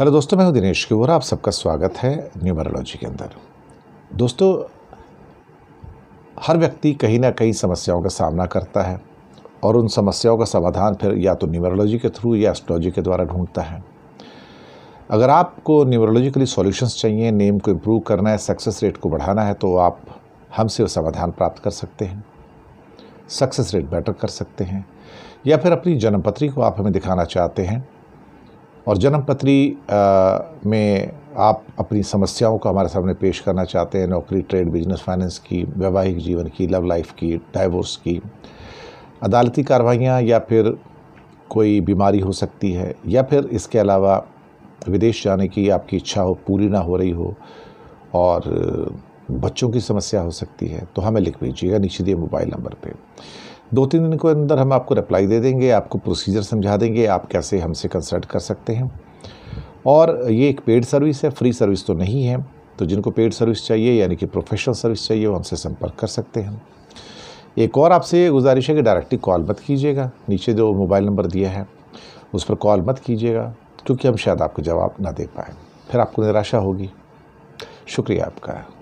hello दोस्तों मैं हूं दिनेश की आप सबका स्वागत है न्यूमरोलॉजी के अंदर दोस्तों हर व्यक्ति कहीं ना कहीं समस्याओं का सामना करता है और उन समस्याओं का समाधान फिर या तो न्यूमरोलॉजी के थ्रू या एस्ट्रोलॉजी के द्वारा ढूंढता है अगर आपको न्यूमरोलॉजिकली सॉल्यूशंस चाहिए नेम को इम्प्रूव करना है सक्सेस रेट को बढ़ाना है तो आप हमसे समाधान प्राप्त कर सकते हैं सक्सेस रेट बेटर कर सकते हैं या फिर अपनी जन्मपत्री को आप हमें दिखाना चाहते हैं और जन्म पत्री में आप अपनी समस्याओं को हमारे सामने पेश करना चाहते हैं नौकरी ट्रेड बिजनेस फाइनेंस की वैवाहिक जीवन की लव लाइफ की डाइवोर्स की अदालती कार्रवाइयाँ या फिर कोई बीमारी हो सकती है या फिर इसके अलावा विदेश जाने की आपकी इच्छा हो पूरी ना हो रही हो और बच्चों की समस्या हो सकती है तो हमें लिख भेजिएगा नीचे दिए मोबाइल नंबर पे दो तीन दिन के अंदर हम आपको रिप्लाई दे देंगे आपको प्रोसीजर समझा देंगे आप कैसे हमसे कंसल्ट कर सकते हैं और ये एक पेड सर्विस है फ्री सर्विस तो नहीं है तो जिनको पेड सर्विस चाहिए यानी कि प्रोफेशनल सर्विस चाहिए वो हमसे संपर्क कर सकते हैं एक और आपसे गुजारिश है कि डायरेक्टली कॉल मत कीजिएगा नीचे जो मोबाइल नंबर दिया है उस पर कॉल मत कीजिएगा क्योंकि हम शायद आपको जवाब ना दे पाए फिर आपको निराशा होगी शुक्रिया आपका